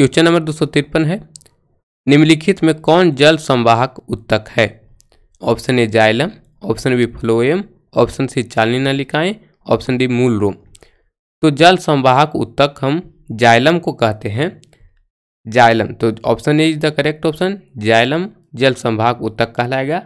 question number दो है निम्नलिखित में कौन जल संवाहक उत्तक है option A xylem option B phloem option C चालनी नलिकाएं ऑप्शन डी मूल रोम तो जल संवाहक उत्तक हम जाइलम को कहते हैं जाइलम तो option A is the correct option xylem जल संवाहक उत्तक कहलाएगा